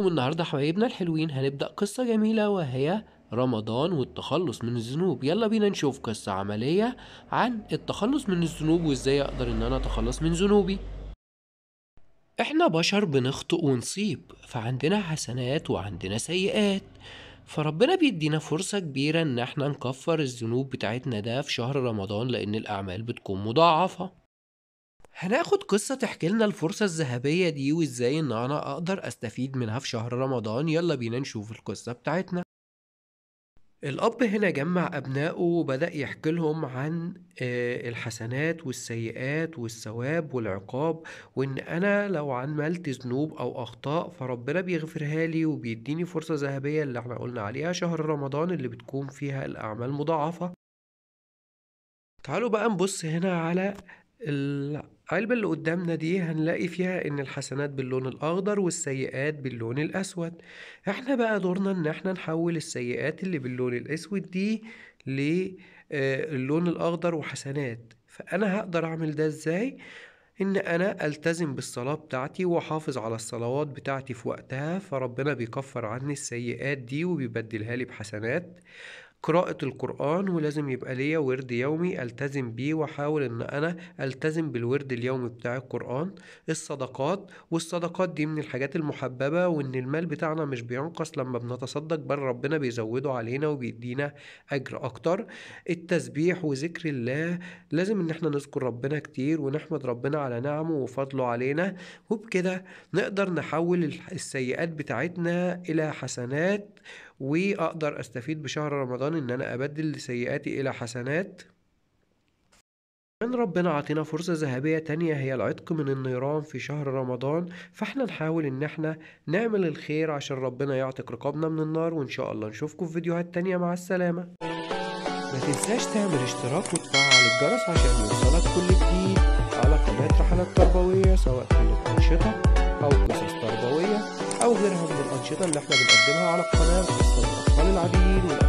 معاكم النهاردة حبايبنا الحلوين هنبدأ قصة جميلة وهي رمضان والتخلص من الذنوب يلا بينا نشوف قصة عملية عن التخلص من الذنوب وازاي اقدر ان انا اتخلص من ذنوبي احنا بشر بنخطئ ونصيب فعندنا حسنات وعندنا سيئات فربنا بيدينا فرصة كبيرة ان احنا نكفر الذنوب بتاعتنا ده في شهر رمضان لان الاعمال بتكون مضاعفة هناخد قصة تحكي لنا الفرصة الذهبية دي وازاي ان انا اقدر استفيد منها في شهر رمضان يلا بينا نشوف القصة بتاعتنا الأب هنا جمع أبنائه وبدأ يحكي لهم عن آه، الحسنات والسيئات والثواب والعقاب وإن أنا لو عملت ذنوب أو أخطاء فربنا بيغفرها لي وبيديني فرصة ذهبية اللي احنا قلنا عليها شهر رمضان اللي بتكون فيها الأعمال مضاعفة تعالوا بقى نبص هنا على العلبة اللي قدامنا دي هنلاقي فيها إن الحسنات باللون الأخضر والسيئات باللون الأسود إحنا بقى دورنا إن إحنا نحول السيئات اللي باللون الأسود دي آه، للون الأخضر وحسنات فأنا هقدر أعمل ده إزاي؟ إن أنا ألتزم بالصلاة بتاعتي وأحافظ على الصلوات بتاعتي في وقتها فربنا بيكفر عني السيئات دي وبيبدلها لي بحسنات قراءة القرآن ولازم يبقى ليا ورد يومي التزم بيه واحاول ان انا التزم بالورد اليومي بتاع القرآن الصدقات والصدقات دي من الحاجات المحببة وان المال بتاعنا مش بينقص لما بنتصدق بل ربنا بيزوده علينا وبيدينا اجر اكتر التسبيح وذكر الله لازم ان احنا نذكر ربنا كتير ونحمد ربنا على نعمه وفضله علينا وبكده نقدر نحول السيئات بتاعتنا الى حسنات واقدر استفيد بشهر رمضان ان انا ابدل سيئاتي الى حسنات من ربنا عطينا فرصة ذهبية تانية هي العتق من النيران في شهر رمضان فاحنا نحاول ان احنا نعمل الخير عشان ربنا يعتق رقابنا من النار وان شاء الله نشوفكم في فيديوهات تانية مع السلامة ما تنساش تعمل اشتراك وتفعل الجرس عشان يوصلك كل جديد على قناة رحلات تربوية سواء كانت أنشطة أو وغيرها من الأنشطة اللي احنا بنقدمها على القناة لقصة الأطفال العبيد